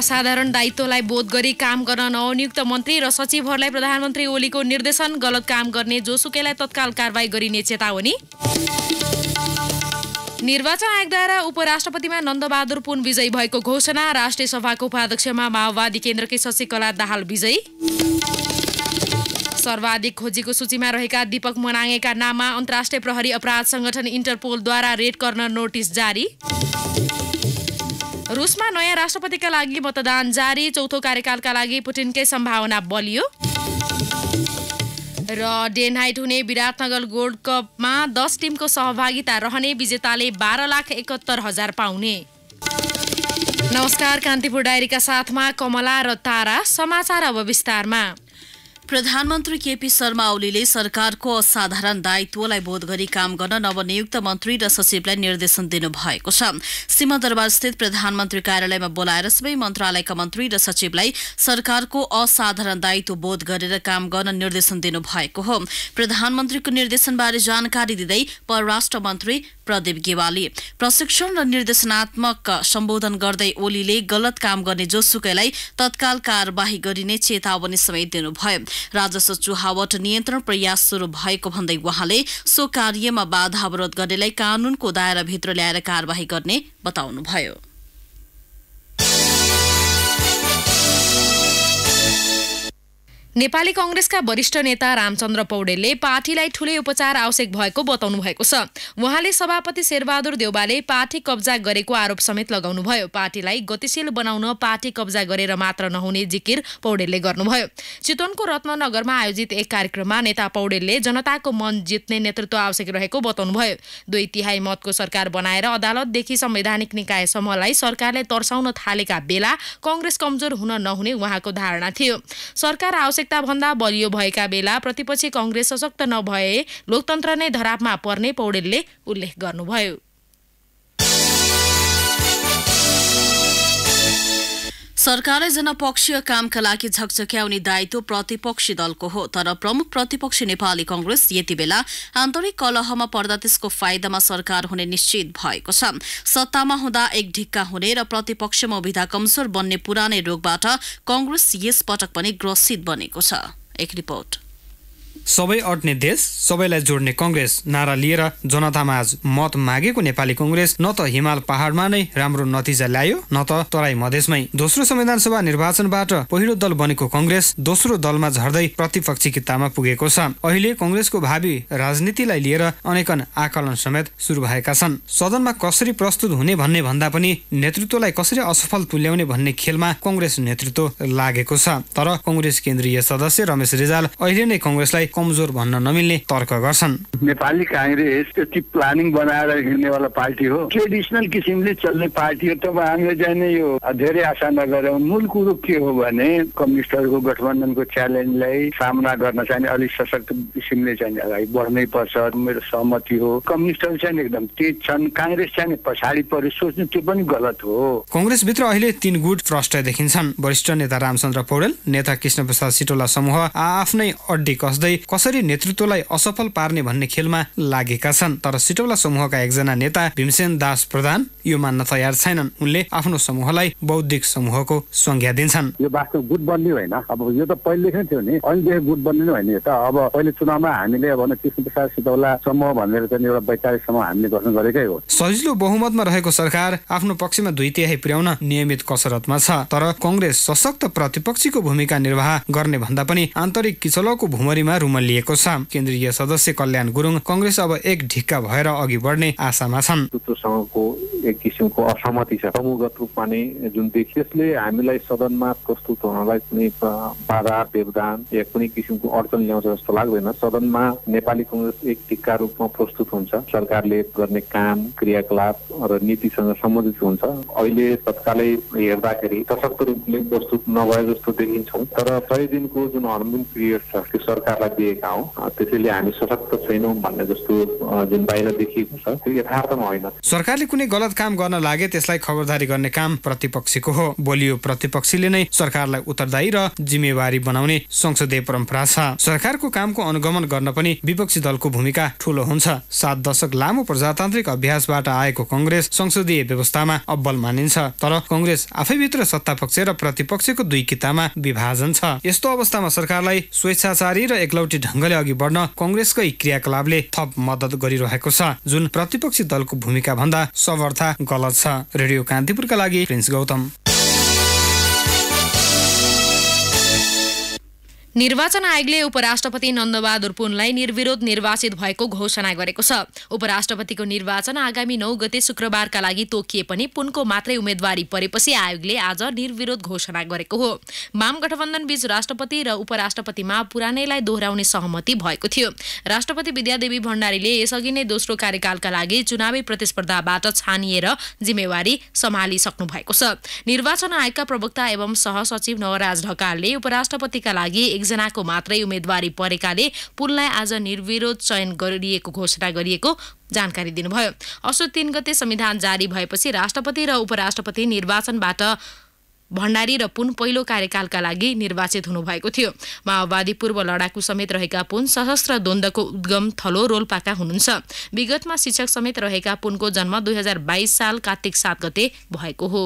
असाधारण दायित्वलाई बोध गरी काम गर्न नवनियुक्त मन्त्री र सचिवहरूलाई प्रधानमन्त्री ओलीको निर्देशन गलत काम गर्ने जोसुकैलाई तत्काल कारवाही गरिने चेतावनी निर्वाचन आयोगद्वारा उपराष्ट्रपतिमा नन्दबहादुर पुन विजयी भएको घोषणा राष्ट्रिय सभाको उपाध्यक्षमा माओवादी केन्द्रकी शशिकला दाहाल विजयी सर्वाधिक खोजीको सूचीमा रहेका दीपक मनाङेका नाममा अन्तर्राष्ट्रिय प्रहरी अपराध सङ्गठन इन्टरपोलद्वारा रेड कर्नर नोटिस जारी रुसमा नयाँ राष्ट्रपतिका लागि मतदान जारी चौथो कार्यकालका लागि पुटिनकै सम्भावना बलियो र डेनहाइट हुने विराटनगर गोल्ड कपमा दस टिमको सहभागिता रहने विजेताले बाह्र लाख एकहत्तर हजार पाउने नमस्कार कान्तिपुर डायरीका साथमा कमला र तारा समाचार अब विस्तारमा प्रधानमन्त्री केपी शर्मा ओलीले सरकारको असाधारण दायित्वलाई बोध गरी काम गर्न नवनियुक्त मन्त्री र सचिवलाई निर्देशन दिनुभएको छ सिंहदरबारस्थित प्रधानमन्त्री कार्यालयमा बोलाएर सबै मन्त्रालयका मन्त्री र सचिवलाई सरकारको असाधारण दायित्व बोध गरेर काम गर्न निर्देशन दिनुभएको हो प्रधानमन्त्रीको निर्देशनबारे जानकारी दिँदै परराष्ट्र मन्त्री प्रदीप गेवाली प्रशिक्षण र निर्देशनात्मक सम्बोधन गर्दै ओलीले गलत काम गर्ने जोसुकैलाई तत्काल कार्यवाही गरिने चेतावनी समेत दिनुभयो राजस्व चुहावट नियन्त्रण प्रयास शुरू भएको भन्दै उहाँले सो कार्यमा बाधा अवरोध गर्नेलाई कानूनको दायराभित्र ल्याएर कारवाही गर्ने बताउनुभयो नेपाली कङ्ग्रेसका वरिष्ठ नेता रामचन्द्र पौडेलले पार्टीलाई ठुलै उपचार आवश्यक भएको बताउनु भएको छ उहाँले सभापति शेरबहादुर देउबाले पार्टी कब्जा गरेको आरोप समेत लगाउनुभयो पार्टीलाई गतिशील बनाउन पार्टी कब्जा गरेर मात्र नहुने जिकिर पौडेलले गर्नुभयो चितवनको रत्ननगरमा आयोजित एक कार्यक्रममा नेता पौडेलले जनताको मन जित्ने नेतृत्व आवश्यक रहेको बताउनुभयो दुई तिहाई मतको सरकार बनाएर अदालतदेखि संवैधानिक निकायसम्मलाई सरकारले तर्साउन थालेका बेला कङ्ग्रेस कमजोर हुन नहुने उहाँको धारणा थियो सरकार आवश्यक आवश्यकताभन्दा बलियो भएका बेला प्रतिपक्षी कङ्ग्रेस सशक्त नभए लोकतन्त्र नै धरापमा पर्ने पौडेलले उल्लेख गर्नुभयो सरकारलाई जनपक्षीय कामका लागि झकझक्याउने दायित्व प्रतिपक्षी दलको हो तर प्रमुख प्रतिपक्षी नेपाली कंग्रेस यति बेला आन्तरिक कलहमा पर्दा त्यसको फाइदामा सरकार हुने निश्चित भएको छ सत्तामा हुँदा एक ढिक्का हुने र प्रतिपक्षमा विधा कमजोर बन्ने पुरानै रोगबाट कंग्रेस यसपटक पनि ग्रसित बनेको छ एक रिपोर्ट सबै अट्ने देश सबैलाई जोड्ने कङ्ग्रेस नारा लिएर जनतामा आज मत मागेको नेपाली कङ्ग्रेस न त हिमाल पहाडमा नै राम्रो नतिजा ल्यायो न त तराई मधेसमै दोस्रो संविधान सभा निर्वाचनबाट पहिलो दल बनेको कङ्ग्रेस दोस्रो दलमा झर्दै कितामा पुगेको छ अहिले कङ्ग्रेसको भावी राजनीतिलाई लिएर अनेकन आकलन समेत सुरु भएका छन् सदनमा कसरी प्रस्तुत हुने भन्ने भन्दा पनि नेतृत्वलाई कसरी असफल तुल्याउने भन्ने खेलमा कङ्ग्रेस नेतृत्व लागेको छ तर कङ्ग्रेस केन्द्रीय सदस्य रमेश रिजाल अहिले नै कङ्ग्रेसलाई कमजोर भन्न नमिल्ने तर्क गर्छन् नेपाली काङ्ग्रेस त्यति प्लानिङ बनाएर हिँड्नेवाला पार्टी हो ट्रेडिसनल किसिमले चल्ने पार्टी हो तब हामीले जाने यो धेरै आशा नगरौँ मूल कुरो के हो भने कम्युनिस्टहरूको गठबन्धनको च्यालेन्जलाई सामना गर्न चाहिँ अलिक सशक्त किसिमले चाहिँ अगाडि बढ्नै पर्छ मेरो सहमति हो कम्युनिस्टहरू चाहिँ एकदम तेज छन् काङ्ग्रेस चाहिँ पछाडि पर्यो सोच्नु त्यो पनि गलत हो कङ्ग्रेसभित्र अहिले तीन गुट प्रष्ट देखिन्छन् वरिष्ठ नेता रामचन्द्र पौडेल नेता कृष्ण प्रसाद सिटोला समूह आफ्नै अड्डी कस्दै कसरी नेतृत्वलाई असफल पार्ने भन्ने खेलमा लागेका छन् तर सिटौला समूहका एकजना नेता भीमसेन दास प्रधान यो मान्न तयार छैनन् उनले आफ्नो समूहलाई बौद्धिक समूहको संज्ञा दिन्छन् यो वास्तव गुट बन्ने होइन अब यो त पहिलेदेखि थियो नि अहिलेदेखि गुट बन्ने होइन त अब पहिले चुनावमा हामीले भने कृष्ण प्रसाद सिटौला समूह भनेर चाहिँ एउटा वैचारिक समूह हामीले गठन गरेकै हो सजिलो बहुमतमा रहेको सरकार आफ्नो पक्षमा दुई तिहाई पुर्याउन नियमित कसरतमा छ तर कङ्ग्रेस सशक्त प्रतिपक्षीको भूमिका निर्वाह गर्ने भन्दा पनि आन्तरिक किचलको भुमरीमा ठाउँमा लिएको छ केन्द्रीय सदस्य कल्याण गुरुङ कङ्ग्रेस अब एक ढिक्का भएर अघि बढ्ने आशामा छन् एक किसिमको असहमति छ समूहगत रूपमा नै जुन यसले हामीलाई सदनमा प्रस्तुत हुनलाई कुनै बाधा व्यवधान या कुनै किसिमको अडचन ल्याउँछ जस्तो लाग्दैन सदनमा नेपाली कङ्ग्रेस एक ढिक्का रूपमा प्रस्तुत हुन्छ सरकारले गर्ने काम क्रियाकलाप र नीतिसँग सम्बन्धित हुन्छ अहिले तत्कालै हेर्दाखेरि सशक्त रूपले प्रस्तुत नभए जस्तो देखिन्छौँ तर सय दिनको जुन हर्मोन पिरियड छ त्यो सरकारलाई दिएका हौ त्यसैले हामी सशक्त छैनौँ भन्ने जस्तो जुन बाहिर देखिएको छ त्यो यथार्थमा होइन सरकारले कुनै गलत काम गर्न लागे त्यसलाई खबरदारी गर्ने काम प्रतिपक्षीको हो बोलियो प्रतिपक्षीले नै सरकारलाई उत्तरदायी र जिम्मेवारी बनाउने संसदीय परम्परा छ सरकारको कामको अनुगमन गर्न पनि विपक्षी दलको भूमिका ठुलो हुन्छ सात दशक लामो प्रजातान्त्रिक अभ्यासबाट आएको कङ्ग्रेस संसदीय व्यवस्थामा अब्बल मानिन्छ तर कङ्ग्रेस आफैभित्र सत्तापक्ष र प्रतिपक्षको दुई कितामा विभाजन छ यस्तो अवस्थामा सरकारलाई स्वेच्छाचारी र एकलौट एउटै ढङ्गले अघि बढ्न कङ्ग्रेसकै क्रियाकलापले थप मद्दत गरिरहेको छ जुन प्रतिपक्षी दलको भूमिका भन्दा सवर्था गलत छ रेडियो कान्तिपुरका लागि प्रिन्स गौतम निर्वाचन आयोगले उपराष्ट्रपति नन्दबहादुर पुनलाई निर्विरोध निर्वाचित भएको घोषणा गरेको छ उपराष्ट्रपतिको निर्वाचन आगामी नौ गते शुक्रबारका लागि तोकिए पनि पुनको मात्रै उम्मेदवारी परेपछि आयोगले आज निर्विरोध घोषणा गरेको हो वाम बीच राष्ट्रपति र उपराष्ट्रपतिमा पुरानैलाई दोहोऱ्याउने सहमति भएको थियो राष्ट्रपति विद्यादेवी भण्डारीले यसअघि नै दोस्रो कार्यकालका लागि चुनावी प्रतिस्पर्धाबाट छानिएर जिम्मेवारी सम्हालिसक्नु भएको छ निर्वाचन आयोगका प्रवक्ता एवं सहसचिव नवराज ढकालले उपराष्ट्रपतिका लागि एकजनाको मात्रै उम्मेदवारी परेकाले पुललाई आज निर्विरोध चयन गरिएको घोषणा गरिएको जानकारी दिनुभयो असो तिन गते संविधान जारी भएपछि राष्ट्रपति र उपराष्ट्रपति निर्वाचनबाट भण्डारी र पुन पहिलो कार्यकालका लागि निर्वाचित हुनुभएको थियो माओवादी पूर्व लडाकु समेत रहेका पुन सशस्त्र द्वन्द्वको उद्गम थलो रोल्पाका हुनुहुन्छ विगतमा शिक्षक समेत रहेका पुनको जन्म दुई साल कार्तिक सात गते भएको हो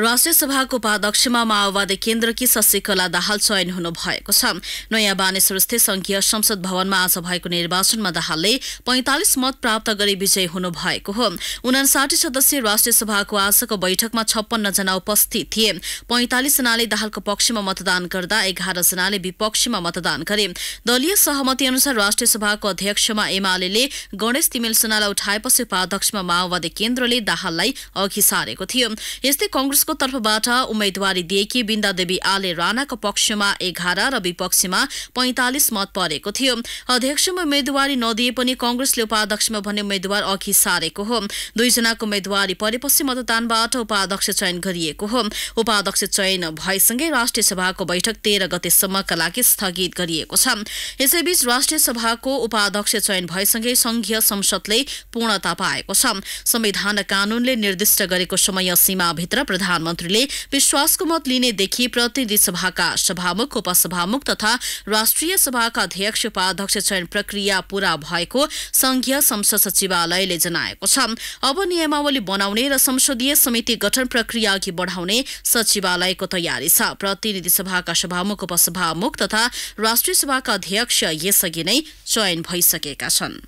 राष्ट्रिय सभाको उपाध्यक्षमा माओवादी केन्द्रकी शशिकला दाहाल चयन हुनु भएको छ नयाँ स्थित संघीय संसद भवनमा आज भएको निर्वाचनमा दाहालले पैंतालिस मत प्राप्त गरी विजयी हुनु भएको हो उनासाठी सदस्यीय राष्ट्रिय सभाको आजको बैठकमा छप्पन्न जना उपस्थित थिए पैंतालिस जनाले दाहालको पक्षमा मतदान गर्दा एघार जनाले विपक्षमा मतदान गरे दलीय सहमति अनुसार राष्ट्रिय सभाको अध्यक्षमा एमाले गणेश तिमेल सेनालाई उठाएपछि उपाध्यक्षमा माओवादी केन्द्रले दाहाललाई अघि सारेको थियो यस्तै कंग्रेसको को तर्फबाट उम्मेद्वारी दिएकी बिन्दा देवी आले राणाको पक्षमा एघार र विपक्षमा पैंतालिस मत परेको थियो अध्यक्षमा उम्मेद्वारी नदिए पनि कंग्रेसले उपाध्यक्षमा भने उम्मेद्वार अघि सारेको हो दुईजनाको उम्मेद्वारी परेपछि मतदानबाट उपाध्यक्ष चयन गरिएको हो उपाध्यक्ष चयन भएसँगै राष्ट्रिय सभाको बैठक तेह्र गतेसम्मका लागि स्थगित गरिएको छ यसैबीच राष्ट्रिय सभाको उपाध्यक्ष चयन भएसँगै संघीय संसदले पूर्णता पाएको छ संविधान कानूनले निर्दिष्ट गरेको समय सीमाभित्र प्रधान प्रधानमन्त्रीले विश्वासको मत लिनेदेखि प्रतिनिधि सभाका सभामुख उपसभामुख तथा राष्ट्रिय सभाका अध्यक्ष उपाध्यक्ष चयन प्रक्रिया पूरा भएको संघीय संसद सचिवालयले जनाएको छ अब नियमावली बनाउने र संसदीय समिति गठन प्रक्रिया अघि बढाउने सचिवालयको तयारी छ प्रतिनिधि सभाका सभामुख उपसभामुख तथा राष्ट्रिय सभाका अध्यक्ष यसअघि नै चयन भइसकेका छन्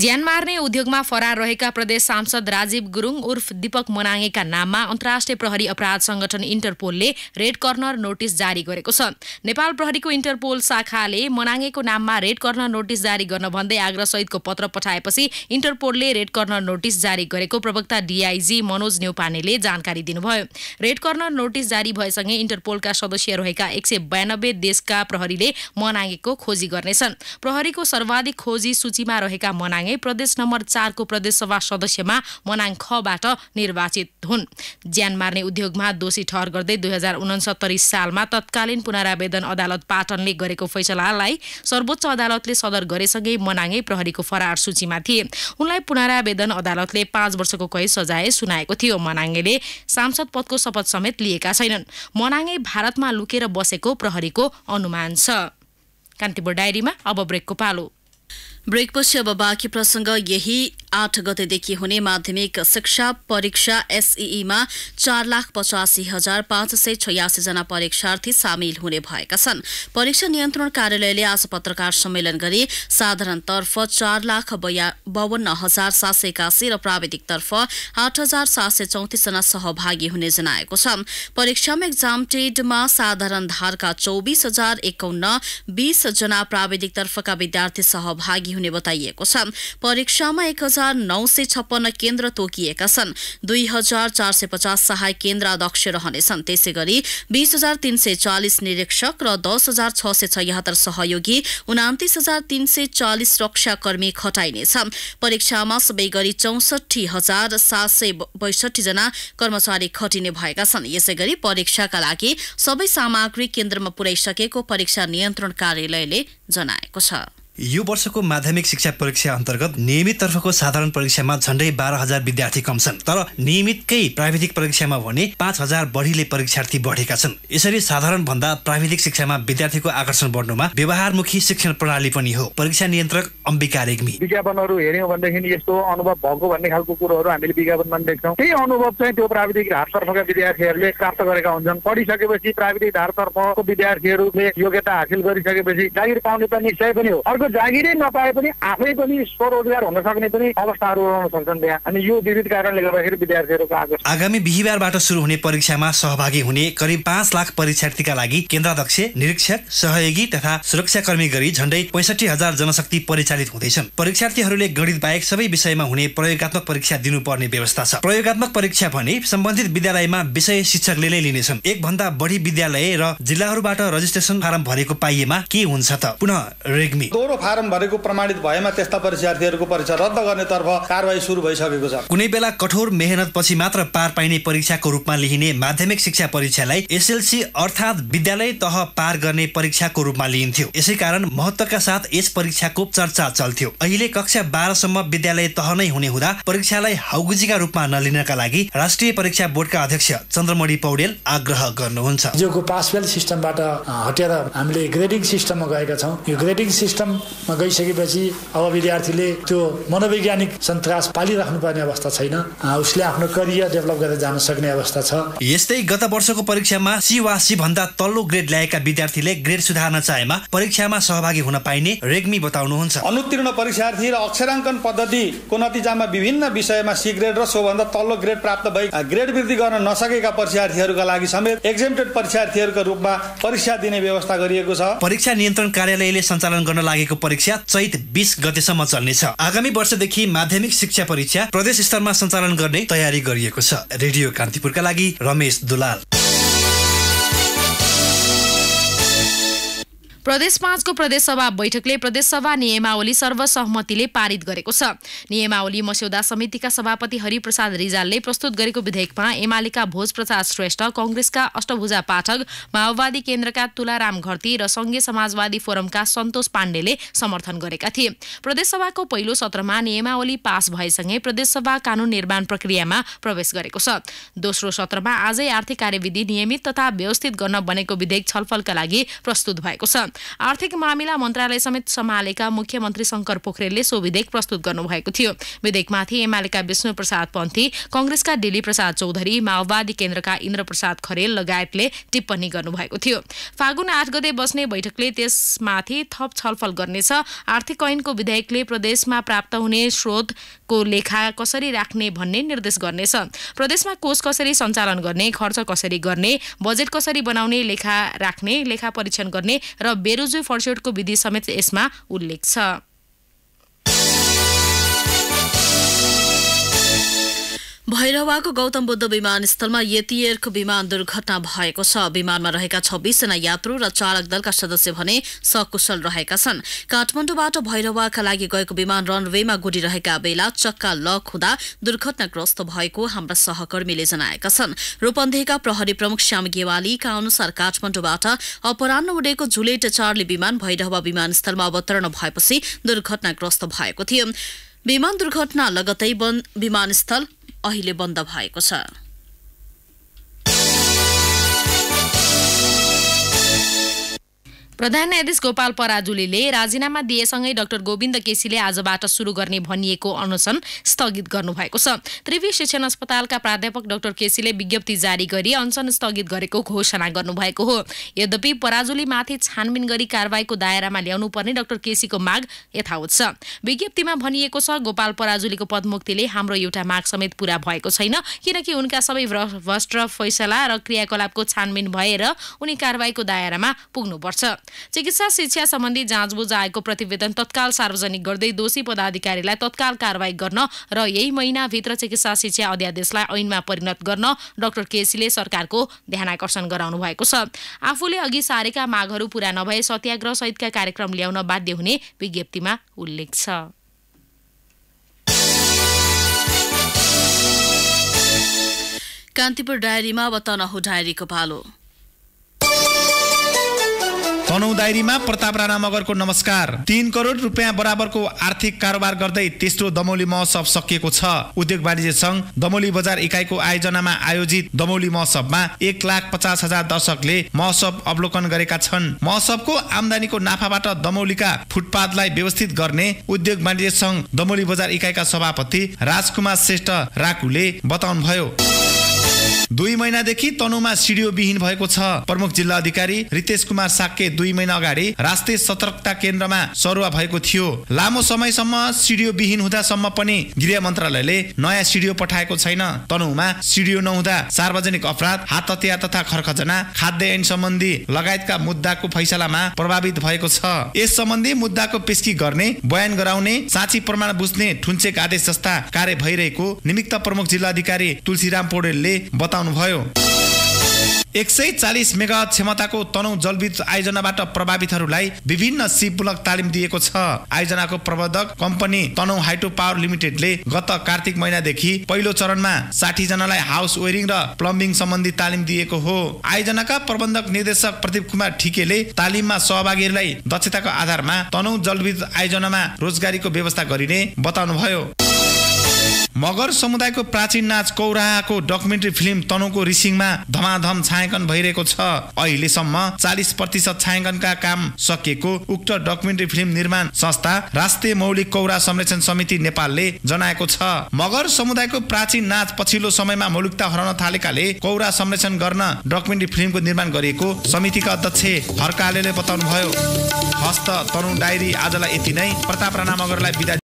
ज्यान मार्ने उद्योगमा फरार रहेका प्रदेश सांसद राजीव गुरुङ उर्फ दीपक मनाङेका नाममा अन्तर्राष्ट्रिय प्रहरी अपराध संगठन इन्टरपोलले रेड कर्नर नोटिस जारी गरेको छ नेपाल प्रहरीको इन्टरपोल शाखाले मनाङेको नाममा रेड कर्नर नोटिस जारी गर्न भन्दै आग्रहसहितको पत्र पठाएपछि इन्टरपोलले रेड कर्नर नोटिस जारी गरेको प्रवक्ता डिआइजी मनोज नेउपानेले जानकारी दिनुभयो रेड कर्नर नोटिस जारी भएसँगै इन्टरपोलका सदस्य रहेका एक सय बयानब्बे देशका प्रहरीले मनाङेको खोजी गर्नेछन् प्रहरीको सर्वाधिक खोजी सूचीमा रहेका मनाङ मनाङै प्रदेश नम्बर चारको प्रदेशसभा सदस्यमा मनाङ खबाट निर्वाचित हुन् ज्यान मार्ने उद्योगमा दोषी ठहर गर्दै दुई हजार सालमा तत्कालीन पुनरावेदन अदालत पाटनले गरेको फैसलालाई सर्वोच्च अदालतले सदर गरेसँगै मनाङै प्रहरीको फरार सूचीमा थिए उनलाई पुनरावेदन अदालतले पाँच वर्षको कैद सजाय सुनाएको थियो मनाङेले सांसद पदको शपथ समेत लिएका छैनन् मनाङे भारतमा लुकेर बसेको प्रहरीको अनुमान छ कान्तिपुर डायरीमा अब ब्रेकको पालो ब्रेकपछि अब बाँकी प्रसंग यही आठ गतेदेखि हुने माध्यमिक शिक्षा परीक्षा एसईईमा चार लाख पचासी हजार पाँच सय छयासी जना परीक्षार्थी सामेल हुने भएका छन् परीक्षा नियन्त्रण कार्यालयले आज पत्रकार सम्मेलन गरी साधारणतर्फ चार लाख बावन्न हजार सात सय एकासी र प्राविधिकतर्फ आठ हजार सात सय चौतिसजना सहभागी हुने जनाएको छ परीक्षामा एक्जाम टेडमा साधारण धारका चौबिस हजार एकाउन्न बीस जना प्राविधिकतर्फका विद्यार्थी सहभागी हुने बताइएको छ परीक्षामा एक हजार नौ सय छप्पन्न केन्द्र तोकिएका छन् दुई हजार चार सय पचास सहायक केन्द्र अध्यक्ष रहनेछन् त्यसै गरी बीस हजार तीन सय चालिस निरीक्षक र दस हजार छ सय छयत्तर सहयोगी उनातिस हजार तीन सय चालिस रक्षाकर्मी खटाइनेछ परीक्षामा सबै गरी चौसठी हजार सात सय बैसठी जना कर्मचारी खटिने भएका छन् यसै गरी परीक्षाका लागि सबै सामग्री केन्द्रमा पुर्याइसकेको परीक्षा नियन्त्रण कार्यालयले जनाएको छ यो वर्षको माध्यमिक शिक्षा परीक्षा अन्तर्गत नियमित तर्फको साधारण परीक्षामा झन्डै बाह्र हजार विद्यार्थी कम छन् तर नियमितकै प्राविधिक परीक्षामा भने पाँच हजार बढीले परीक्षार्थी बढेका छन् यसरी साधारण भन्दा प्राविधिक शिक्षामा विद्यार्थीको आकर्षण बढ्नुमा व्यवहारमुखी शिक्षण प्रणाली पनि हो परीक्षा नियन्त्रक अम्बिका रेग्मी विज्ञापनहरू हेऱ्यौँ भनेदेखि यस्तो अनुभव भएको भन्ने खालको कुरोहरू हामीले विज्ञापनमा देख्छौँ त्यही अनुभव चाहिँ त्यो प्राविधिक धारतर्फका विद्यार्थीहरूले प्राप्त गरेका हुन्छन् पढिसकेपछि प्राविधिक धारतर्फको विद्यार्थीहरूले योग्यता हासिल गरिसकेपछि जागिर पाउने त निश्चय पनि हो कसैको जागिरै नपाए पनि आफै पनि स्वरोजगार हुन सक्ने पनि अवस्थाहरू सक्छन् त्यहाँ अनि यो विविध कारणले गर्दाखेरि विद्यार्थीहरूको आगो आगामी बिहिबारबाट सुरु हुने परीक्षामा सहभागी हुने करिब पाँच लाख परीक्षार्थीका लागि केन्द्राध्यक्ष निरीक्षक सहयोगी तथा सुरक्षाकर्मी गरी झण्डै पैसठी हजार जनशक्ति परिचालित हुँदैछन् परीक्षार्थीहरूले गणित बाहेक सबै विषयमा हुने प्रयोगत्मक परीक्षा दिनुपर्ने व्यवस्था छ प्रयोगत्मक परीक्षा भने सम्बन्धित विद्यालयमा विषय शिक्षकले नै लिनेछन् एक भन्दा बढी विद्यालय र जिल्लाहरूबाट रजिस्ट्रेसन फारम भरेको पाइएमा के हुन्छ त पुनः रेग्मी फारम भरेको प्रमाणित भएमा त्यस्ता परीक्षार्थीहरूको परीक्षा रद्द गर्नेतर्फ कारवाही सुरु भइसकेको छ कुनै बेला कठोर मेहनतपछि मात्र पार पाइने परीक्षाको रूपमा लिइने माध्यमिक शिक्षा परीक्षालाई एसएलसी अर्थात् विद्यालय तह पार गर्ने परीक्षाको रूपमा लिइन्थ्यो यसै कारण महत्त्वका साथ यस परीक्षाको चर्चा चल्थ्यो अहिले कक्षा बाह्रसम्म विद्यालय तह नै हुने हुँदा परीक्षालाई हाउगुजीका रूपमा नलिनका लागि राष्ट्रिय परीक्षा बोर्डका अध्यक्ष चन्द्रमणि पौडेल आग्रह गर्नुहुन्छ हिजोको पास सिस्टमबाट हटेर हामीले ग्रेडिङ सिस्टममा गएका छौँ यो ग्रेडिङ सिस्टम मा गइसकेपछि अब विद्यार्थीले त्यो मनोवैज्ञानिक सन्तास पालिराख्नुपर्ने अवस्था छैन उसले आफ्नो करियर डेभलप गरेर जान सक्ने अवस्था छ यस्तै गत वर्षको परीक्षामा सी वा सी भन्दा तल्लो ग्रेड ल्याएका विद्यार्थीले ग्रेड सुधार्न चाहेमा परीक्षामा सहभागी हुन पाइने रेग्मी बताउनुहुन्छ अनुत्तीर्ण परीक्षार्थी र अक्षराङ्कन पद्धतिको नतिजामा विभिन्न विषयमा सी ग्रेड र सोभन्दा तल्लो ग्रेड प्राप्त भई ग्रेड वृद्धि गर्न नसकेका परीक्षार्थीहरूका लागि समेत एक्जेम्टेड परीक्षार्थीहरूको रूपमा परीक्षा दिने व्यवस्था गरिएको छ परीक्षा नियन्त्रण कार्यालयले सञ्चालन गर्न लागेको परीक्षा चैत बिस गतेसम्म चल्नेछ आगामी वर्षदेखि माध्यमिक शिक्षा परीक्षा प्रदेश स्तरमा सञ्चालन गर्ने तयारी गरिएको छ रेडियो कान्तिपुरका लागि रमेश दुलाल प्रदेश पाँचको प्रदेशसभा बैठकले प्रदेशसभा नियमावली सर्वसहमतिले पारित गरेको छ नियमावली मस्यौदा समितिका सभापति हरिप्रसाद रिजालले प्रस्तुत गरेको विधेयकमा एमालेका भोज प्रसाद श्रेष्ठ कङ्ग्रेसका अष्टभुजा पाठक माओवादी केन्द्रका तुलाराम घरती र सङ्घीय समाजवादी फोरमका सन्तोष पाण्डेले समर्थन गरेका थिए प्रदेशसभाको पहिलो सत्रमा नियमावली पास भएसँगै प्रदेशसभा कानुन निर्माण प्रक्रियामा प्रवेश गरेको छ दोस्रो सत्रमा आजै आर्थिक कार्यविधि नियमित तथा व्यवस्थित गर्न बनेको विधेयक छलफलका लागि प्रस्तुत भएको छ आर्थिक मामिला मन्त्रालय समेत सम्हालेका मुख्यमन्त्री शङ्कर पोखरेलले सो विधेयक प्रस्तुत गर्नुभएको थियो विधेयकमाथि एमालेका विष्णु प्रसाद पन्थी कङ्ग्रेसका डेली प्रसाद चौधरी माओवादी केन्द्रका इन्द्र प्रसाद खरेल लगायतले टिप्पणी गर्नुभएको थियो फागुन आठ गते बस्ने बैठकले त्यसमाथि थप छलफल गर्नेछ आर्थिक ऐनको विधेयकले प्रदेशमा प्राप्त हुने स्रोतको लेखा कसरी राख्ने भन्ने निर्देश गर्नेछ प्रदेशमा कोष कसरी सञ्चालन गर्ने खर्च कसरी गर्ने बजेट कसरी बनाउने लेखा राख्ने लेखा परीक्षण गर्ने र बेरोजु फर्सेटको विधि समेत यसमा उल्लेख छ भैरवाको गौतम बुद्ध विमानस्थलमा यतिएरको विमान दुर्घटना भएको छ विमानमा रहेका छब्बीसजना यात्रु र चालक दलका सदस्य भने सकुशल रहेका छन् काठमाडौँबाट भैरवाका लागि गएको विमान रनवेमा गुडिरहेका बेला चक्का लक हुँदा दुर्घटनाग्रस्त भएको हाम्रा सहकर्मीले जनाएका छन् रूपन्देहीका प्रहरी प्रमुख श्याम गेवालीका अनुसार काठमाडौँबाट अपरान्न उडेको झुलेट चार्ली विमान भैरवा विमानस्थलमा अवतरण भएपछि दुर्घटनाग्रस्त भएको थियो विमान दुर्घटना लगतै विमानस्थल अहिले बन्द भएको छ प्रधान न्यायाधीश गोपाल पराजुलीले राजीनामा दिएसँगै डाक्टर गोविन्द केसीले आजबाट सुरु गर्ने भनिएको अनशन स्थगित गर्नुभएको छ त्रिवी शिक्षण अस्पतालका प्राध्यापक डाक्टर केसीले विज्ञप्ति जारी गरी अनसन स्थगित गरेको घोषणा गर्नुभएको हो यद्यपि पराजुलीमाथि छानबिन गरी कारवाहीको दायरामा ल्याउनु पर्ने डाक्टर केसीको माग यथावत छ विज्ञप्तिमा भनिएको छ गोपाल पराजुलीको पदमुक्तिले हाम्रो एउटा माग समेत पूरा भएको छैन किनकि उनका सबै भ्रष्ट फैसला र क्रियाकलापको छानबिन भएर उनी कारवाहीको दायरामा पुग्नुपर्छ चिकित्सा शिक्षा सम्बन्धी जाँचबुझ आएको प्रतिवेदन तत्काल सार्वजनिक गर्दै दोषी पदाधिकारीलाई तत्काल कारवाही गर्न र यही महिनाभित्र चिकित्सा शिक्षा अध्यादेशलाई ऐनमा परिणत गर्न डाक्टर केसीले सरकारको ध्यानकर्षण गराउनु भएको छ आफूले अघि सारेका मागहरू पूरा नभए सत्याग्रह सहितका कार्यक्रम ल्याउन बाध्य हुने विज्ञप्तिमा उल्लेख छ कान्तिपुर डायरीमा अब तनहु डायरीको पालो धनौ दायरीमा प्रताप राणा मगरको नमस्कार तीन करोड रुपियाँ बराबरको आर्थिक कारोबार गर्दै तेस्रो दमौली महोत्सव सकिएको छ उद्योग वाणिज्य संघ दमौली बजार इकाइको आयोजनामा आयोजित दमौली महोत्सवमा एक लाख पचास हजार दर्शकले महोत्सव अवलोकन गरेका छन् महोत्सवको आमदानीको नाफाबाट दमौलीका फुटपाथलाई व्यवस्थित गर्ने उद्योग वाणिज्य संघ दमौली बजार इकाइका सभापति राजकुमार श्रेष्ठ राकुले बताउनुभयो दुई महिनादेखि तनुमा सिडियो विहीन भएको छ प्रमुख जिल्ला अधिकारी रितेश कुमार साक्के दुई महिना अगाडि राष्ट्रिय सतर्कता केन्द्रमा सरुवा भएको थियो लामो समयसम्म सिडियो विहीन हुँदासम्म पनि गृह मन्त्रालयले नयाँ सिडियो पठाएको छैन तनुमा सिडियो नहुँदा सार्वजनिक अपराध हात हतियार तथा खरखजना खाद्य ऐन सम्बन्धी लगायतका मुद्दाको फैसलामा प्रभावित भएको छ यस सम्बन्धी मुद्दाको पेस्की गर्ने बयान गराउने साँची प्रमाण बुझ्ने ठुन्चेक आदेश जस्ता कार्य भइरहेको निमित्त प्रमुख जिल्ला अधिकारी तुलसीराम पौडेलले बताउनुभयो एक सय चालिस मेगा क्षमताको तनौ जलविद्युत आयोजनाबाट प्रभावितहरूलाई विभिन्न सिपमूलक तालिम दिएको छ आयोजनाको प्रबन्धक कम्पनी तनौ हाइड्रो पावर लिमिटेडले गत कार्तिक महिनादेखि पहिलो चरणमा साठी जनालाई हाउस वेरिङ र प्लम्बिङ सम्बन्धी तालिम दिएको हो आयोजनाका प्रबन्धक निर्देशक प्रदीप कुमार ठिकेले तालिममा सहभागीहरूलाई दक्षताको आधारमा तनौ जलविद्युत आयोजनामा रोजगारीको व्यवस्था गरिने बताउनुभयो मगर समुदायको प्राचीन नाच कौराहाको डकुमेन्ट्री फिल्म तनुको रिसिङमा धमाधम छायाङ्कन भइरहेको छ अहिलेसम्म चालिस प्रतिशत छायाङ्कनका काम सकिएको उक्त डकुमेन्ट्री फिल्म निर्माण संस्था राष्ट्रिय मौलिक कौरा संरक्षण समिति नेपालले जनाएको छ मगर समुदायको प्राचीन नाच पछिल्लो समयमा मौलिकता हराउन थालेकाले कौरा संरक्षण गर्न डकुमेन्ट्री फिल्मको निर्माण गरिएको समितिका अध्यक्ष हर्काले बताउनुभयो हस्त तरुण डायरी आजलाई यति नै प्रताप राणा मगरलाई बिदा